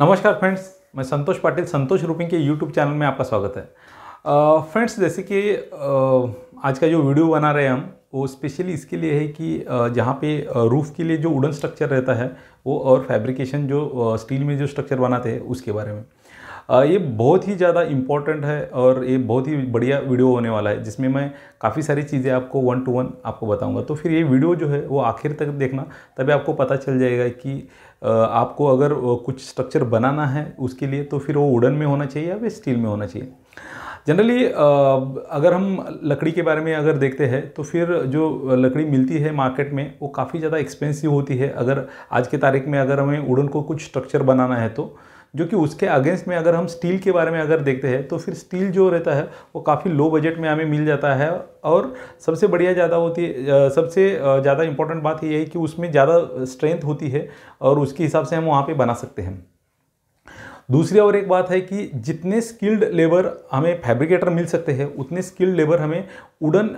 नमस्कार फ्रेंड्स मैं संतोष पाटिल संतोष रूपिंग के यूट्यूब चैनल में आपका स्वागत है फ्रेंड्स uh, जैसे कि uh, आज का जो वीडियो बना रहे हैं हम वो स्पेशली इसके लिए है कि uh, जहाँ पे रूफ़ के लिए जो वुडन स्ट्रक्चर रहता है वो और फैब्रिकेशन जो स्टील में जो स्ट्रक्चर बनाते हैं उसके बारे में ये बहुत ही ज़्यादा इम्पॉर्टेंट है और ये बहुत ही बढ़िया वीडियो होने वाला है जिसमें मैं काफ़ी सारी चीज़ें आपको वन टू वन आपको बताऊँगा तो फिर ये वीडियो जो है वो आखिर तक देखना तभी आपको पता चल जाएगा कि आपको अगर कुछ स्ट्रक्चर बनाना है उसके लिए तो फिर वो वुडन में होना चाहिए या फिर स्टील में होना चाहिए जनरली अगर हम लकड़ी के बारे में अगर देखते हैं तो फिर जो लकड़ी मिलती है मार्केट में वो काफ़ी ज़्यादा एक्सपेंसिव होती है अगर आज के तारीख में अगर हमें वुडन को कुछ स्ट्रक्चर बनाना है तो जो कि उसके अगेंस्ट में अगर हम स्टील के बारे में अगर देखते हैं तो फिर स्टील जो रहता है वो काफ़ी लो बजट में हमें मिल जाता है और सबसे बढ़िया ज़्यादा होती है सबसे ज़्यादा इंपॉर्टेंट बात यह है कि उसमें ज़्यादा स्ट्रेंथ होती है और उसके हिसाब से हम वहाँ पर बना सकते हैं दूसरी और एक बात है कि जितने स्किल्ड लेबर हमें फैब्रिकेटर मिल सकते हैं उतने स्किल्ड लेबर हमें उडन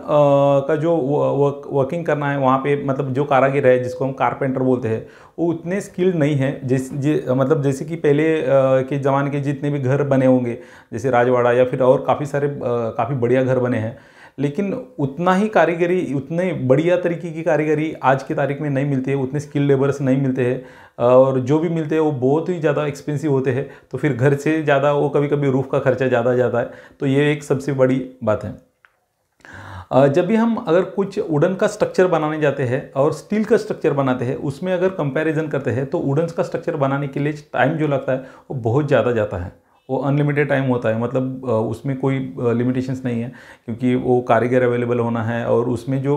का जो वर्क वर्किंग करना है वहाँ पे मतलब जो कारागिर है जिसको हम कारपेंटर बोलते हैं वो उतने स्किल्ड नहीं है जैसे जे, मतलब जैसे कि पहले के ज़माने के जितने भी घर बने होंगे जैसे राजवाड़ा या फिर और काफ़ी सारे काफ़ी बढ़िया घर बने हैं लेकिन उतना ही कारीगरी उतने बढ़िया तरीके की कारीगरी आज की तारीख में नहीं मिलती है उतने स्किल लेबर्स नहीं मिलते हैं और जो भी मिलते हैं वो बहुत ही ज़्यादा एक्सपेंसिव होते हैं तो फिर घर से ज़्यादा वो कभी कभी रूफ़ का खर्चा ज़्यादा जाता है तो ये एक सबसे बड़ी बात है जब भी हम अगर कुछ वुडन का स्ट्रक्चर बनाने जाते हैं और स्टील का स्ट्रक्चर बनाते हैं उसमें अगर कंपैरिजन करते हैं तो वुडन का स्ट्रक्चर बनाने के लिए टाइम जो लगता है वो बहुत ज़्यादा जाता है वो अनलिमिटेड टाइम होता है मतलब उसमें कोई लिमिटेशंस नहीं है क्योंकि वो कारीगर अवेलेबल होना है और उसमें जो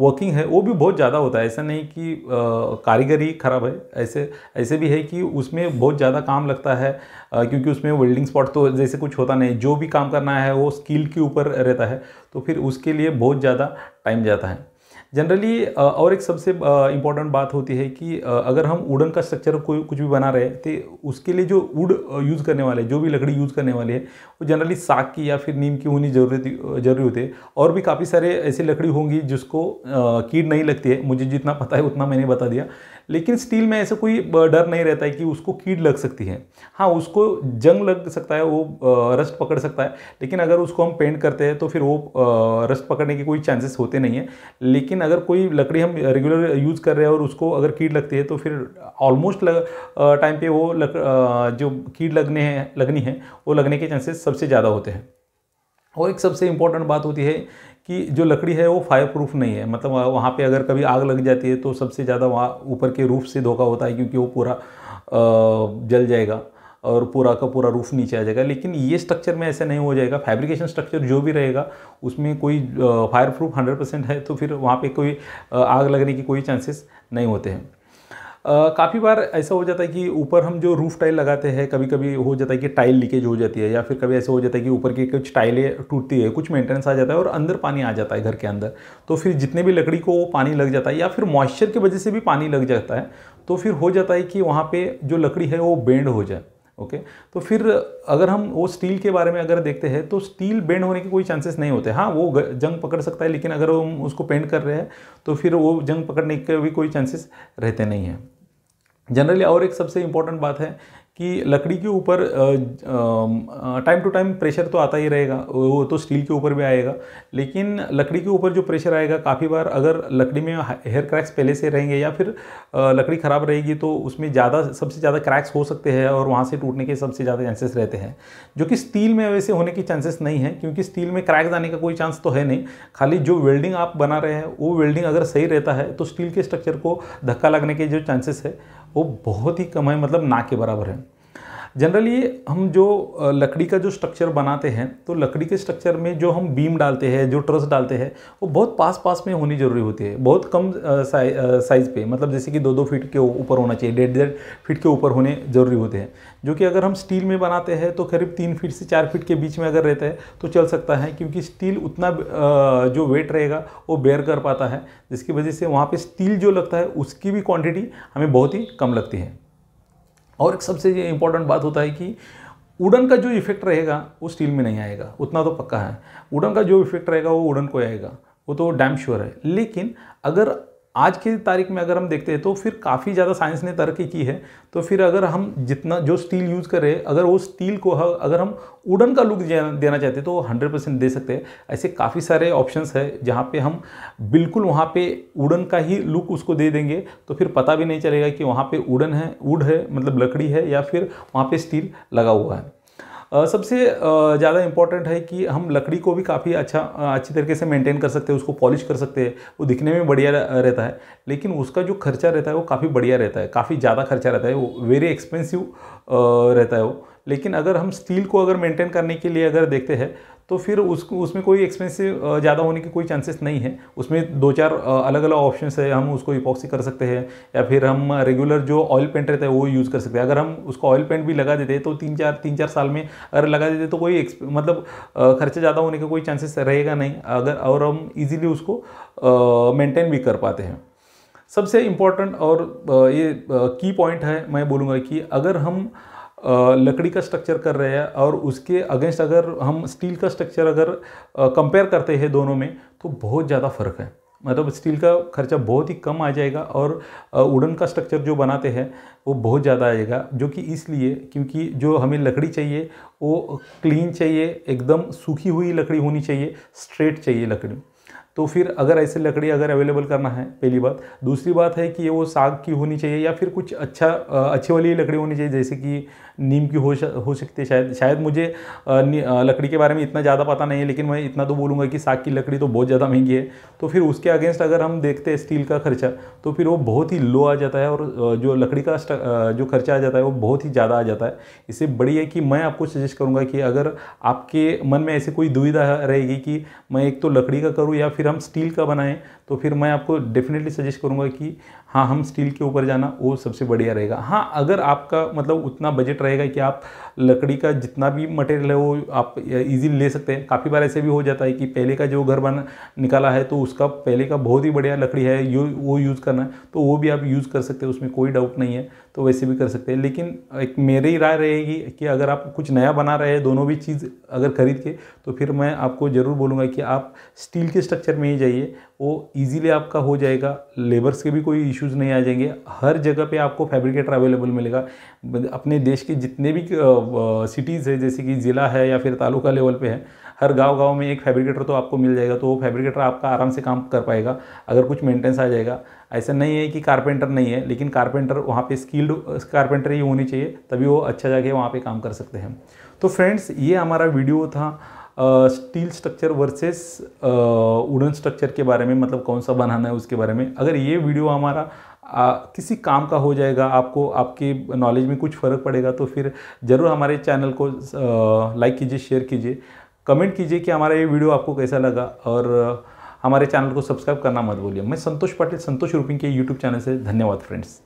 वर्किंग है वो भी बहुत ज़्यादा होता है ऐसा नहीं कि कारीगर ही ख़राब है ऐसे ऐसे भी है कि उसमें बहुत ज़्यादा काम लगता है क्योंकि उसमें वेल्डिंग स्पॉट तो जैसे कुछ होता नहीं जो भी काम करना है वो स्किल के ऊपर रहता है तो फिर उसके लिए बहुत ज़्यादा टाइम जाता है जनरली और एक सबसे इम्पॉर्टेंट बात होती है कि अगर हम वुडन का स्ट्रक्चर कोई कुछ भी बना रहे हैं तो उसके लिए जो वुड यूज़ करने वाले जो भी लकड़ी यूज़ करने वाली है वो जनरली साग की या फिर नीम की होनी जरूरत जरूरी होती है और भी काफ़ी सारे ऐसी लकड़ी होंगी जिसको कीड नहीं लगती है मुझे जितना पता है उतना मैंने बता दिया लेकिन स्टील में ऐसा कोई डर नहीं रहता है कि उसको कीड लग सकती है हाँ उसको जंग लग सकता है वो रस्ट पकड़ सकता है लेकिन अगर उसको हम पेंट करते हैं तो फिर वो रस्ट पकड़ने के कोई चांसेस होते नहीं है लेकिन अगर कोई लकड़ी हम रेगुलर यूज़ कर रहे हैं और उसको अगर कीड लगती है तो फिर ऑलमोस्ट टाइम पर वो लक, जो कीड लगने हैं लगनी है वो लगने के चांसेस सबसे ज़्यादा होते हैं और एक सबसे इम्पोर्टेंट बात होती है कि जो लकड़ी है वो फायर प्रूफ नहीं है मतलब वहाँ पे अगर कभी आग लग जाती है तो सबसे ज़्यादा वहाँ ऊपर के रूफ से धोखा होता है क्योंकि वो पूरा जल जाएगा और पूरा का पूरा रूफ नीचे आ जाएगा लेकिन ये स्ट्रक्चर में ऐसा नहीं हो जाएगा फैब्रिकेशन स्ट्रक्चर जो भी रहेगा उसमें कोई फायर प्रूफ हंड्रेड परसेंट है तो फिर वहाँ पर कोई आग लगने की कोई चांसेस नहीं होते हैं काफ़ी बार ऐसा हो जाता है कि ऊपर हम जो रूफ़ टाइल लगाते हैं कभी कभी हो जाता है कि टाइल लीकेज हो जाती है या फिर कभी ऐसा हो जाता है कि ऊपर की कुछ टाइलें टूटती है कुछ मेंटेनेंस आ जाता है और अंदर पानी आ जाता है घर के अंदर तो फिर जितने भी लकड़ी को पानी लग जाता है या फिर मॉइस्चर की वजह से भी पानी लग जाता है तो फिर हो जाता है कि वहाँ पर जो लकड़ी है वो बेंड हो जाए ओके okay? तो फिर अगर हम वो स्टील के बारे में अगर देखते हैं तो स्टील बेंड होने के कोई चांसेस नहीं होते हाँ वो जंग पकड़ सकता है लेकिन अगर हम उसको पेंट कर रहे हैं तो फिर वो जंग पकड़ने के भी कोई चांसेस रहते नहीं हैं जनरली और एक सबसे इम्पॉर्टेंट बात है कि लकड़ी के ऊपर टाइम टू टाइम प्रेशर तो आता ही रहेगा वो तो स्टील के ऊपर भी आएगा लेकिन लकड़ी के ऊपर जो प्रेशर आएगा काफ़ी बार अगर लकड़ी में हेयर क्रैक्स पहले से रहेंगे या फिर लकड़ी ख़राब रहेगी तो उसमें ज़्यादा सबसे ज़्यादा क्रैक्स हो सकते हैं और वहाँ से टूटने के सबसे ज़्यादा चांसेस रहते हैं जो कि स्टील में वैसे होने के चांसेस नहीं है क्योंकि स्टील में क्रैक्स आने का कोई चांस तो है नहीं खाली जो वेल्डिंग आप बना रहे हैं वो वेल्डिंग अगर सही रहता है तो स्टील के स्ट्रक्चर को धक्का लगने के जो चांसेस है वो बहुत ही कम है मतलब ना के बराबर है जनरली हम जो लकड़ी का जो स्ट्रक्चर बनाते हैं तो लकड़ी के स्ट्रक्चर में जो हम बीम डालते हैं जो ट्रस डालते हैं वो बहुत पास पास में होनी ज़रूरी होती है बहुत कम साइज़ पे मतलब जैसे कि दो दो फीट के ऊपर होना चाहिए डेढ़ डेढ़ फीट के ऊपर होने ज़रूरी होते हैं जो कि अगर हम स्टील में बनाते हैं तो करीब तीन फीट से चार फीट के बीच में अगर रहता है तो चल सकता है क्योंकि स्टील उतना जो वेट रहेगा वो बेयर कर पाता है जिसकी वजह से वहाँ पर स्टील जो लगता है उसकी भी क्वान्टिटी हमें बहुत ही कम लगती है और एक सबसे ये इम्पोर्टेंट बात होता है कि उडन का जो इफेक्ट रहेगा वो स्टील में नहीं आएगा उतना तो पक्का है उडन का जो इफेक्ट रहेगा वो उडन को आएगा वो तो डैम श्योर है लेकिन अगर आज की तारीख में अगर हम देखते हैं तो फिर काफ़ी ज़्यादा साइंस ने तरक्की की है तो फिर अगर हम जितना जो स्टील यूज़ कर रहे हैं अगर वो स्टील को अगर हम उडन का लुक देना चाहते हैं तो हंड्रेड परसेंट दे सकते हैं ऐसे काफ़ी सारे ऑप्शंस है जहाँ पे हम बिल्कुल वहाँ पे उडन का ही लुक उसको दे देंगे तो फिर पता भी नहीं चलेगा कि वहाँ पर उडन है उड है मतलब लकड़ी है या फिर वहाँ पर स्टील लगा हुआ है सबसे ज़्यादा इंपॉर्टेंट है कि हम लकड़ी को भी काफ़ी अच्छा अच्छी तरीके से मेंटेन कर सकते हैं उसको पॉलिश कर सकते हैं वो दिखने में बढ़िया रहता है लेकिन उसका जो खर्चा रहता है वो काफ़ी बढ़िया रहता है काफ़ी ज़्यादा खर्चा रहता है वो वेरी एक्सपेंसिव रहता है वो लेकिन अगर हम स्टील को अगर मेंटेन करने के लिए अगर देखते हैं तो फिर उस उसमें कोई एक्सपेंसिव ज़्यादा होने के कोई चांसेस नहीं है उसमें दो चार अलग अलग ऑप्शन है हम उसको इपॉक्सी कर सकते हैं या फिर हम रेगुलर जो ऑयल पेंट रहता है वो यूज़ कर सकते हैं अगर हम उसको ऑयल पेंट भी लगा देते तो तीन चार तीन चार साल में अगर लगा देते तो कोई मतलब खर्चा ज़्यादा होने का कोई चांसेस रहेगा नहीं अगर और हम ईज़िली उसको मेनटेन भी कर पाते हैं सबसे इम्पॉर्टेंट और ये की पॉइंट है मैं बोलूँगा कि अगर हम लकड़ी का स्ट्रक्चर कर रहे हैं और उसके अगेंस्ट अगर हम स्टील का स्ट्रक्चर अगर कंपेयर करते हैं दोनों में तो बहुत ज़्यादा फ़र्क है मतलब स्टील का खर्चा बहुत ही कम आ जाएगा और उड़न का स्ट्रक्चर जो बनाते हैं वो बहुत ज़्यादा आएगा जो कि इसलिए क्योंकि जो हमें लकड़ी चाहिए वो क्लीन चाहिए एकदम सूखी हुई लकड़ी होनी चाहिए स्ट्रेट चाहिए लकड़ी तो फिर अगर ऐसे लकड़ी अगर अवेलेबल करना है पहली बात दूसरी बात है कि वो साग की होनी चाहिए या फिर कुछ अच्छा अच्छी वाली लकड़ी होनी चाहिए जैसे कि नीम की हो हो सकती है शायद शायद मुझे लकड़ी के बारे में इतना ज़्यादा पता नहीं है लेकिन मैं इतना तो बोलूँगा कि साग की लकड़ी तो बहुत ज़्यादा महंगी है तो फिर उसके अगेंस्ट अगर हम देखते हैं स्टील का खर्चा तो फिर वो बहुत ही लो आ जाता है और जो लकड़ी का जो खर्चा आ जाता है वो बहुत ही ज़्यादा आ जाता है इससे बड़ी है कि मैं आपको सजेस्ट करूँगा कि अगर आपके मन में ऐसी कोई दुविधा रहेगी कि मैं एक तो लकड़ी का करूँ या फिर हम स्टील का बनाएं तो फिर मैं आपको डेफिनेटली सजेस्ट करूंगा कि हाँ हम स्टील के ऊपर जाना वो सबसे बढ़िया रहेगा हाँ अगर आपका मतलब उतना बजट रहेगा कि आप लकड़ी का जितना भी मटेरियल है वो आप इजीली ले सकते हैं काफ़ी बार ऐसे भी हो जाता है कि पहले का जो घर बना निकाला है तो उसका पहले का बहुत ही बढ़िया लकड़ी है यू वो यूज़ करना है तो वो भी आप यूज़ कर सकते हैं उसमें कोई डाउट नहीं है तो वैसे भी कर सकते हैं लेकिन एक मेरी राय रहेगी कि अगर आप कुछ नया बना रहे हैं दोनों भी चीज़ अगर खरीद के तो फिर मैं आपको ज़रूर बोलूँगा कि आप स्टील के स्ट्रक्चर में ही जाइए वो इजीली आपका हो जाएगा लेबर्स के भी कोई इश्यूज नहीं आ जाएंगे हर जगह पे आपको फैब्रिकेटर अवेलेबल मिलेगा अपने देश के जितने भी सिटीज़ है जैसे कि ज़िला है या फिर तालुका लेवल पे है हर गांव गांव में एक फैब्रिकेटर तो आपको मिल जाएगा तो वो फैब्रिकेटर आपका आराम से काम कर पाएगा अगर कुछ मेंटेनेंस आ जाएगा ऐसा नहीं है कि कारपेंटर नहीं है लेकिन कारपेंटर वहाँ पे स्किल्ड कारपेंटर ही होनी चाहिए तभी वो अच्छा जाके वहाँ पे काम कर सकते हैं तो फ्रेंड्स ये हमारा वीडियो था steel structure versus wooden structure के बारे में मतलब कौन सा बनाना है उसके बारे में अगर ये वीडियो हमारा आ, किसी काम का हो जाएगा आपको आपके नॉलेज में कुछ फ़र्क पड़ेगा तो फिर ज़रूर हमारे चैनल को लाइक कीजिए शेयर कीजिए कमेंट कीजिए कि हमारा ये वीडियो आपको कैसा लगा और हमारे चैनल को सब्सक्राइब करना मत बोलिए मैं संतोष पाटिल संतोष रूपिंग के यूट्यूब चैनल से धन्यवाद फ्रेंड्स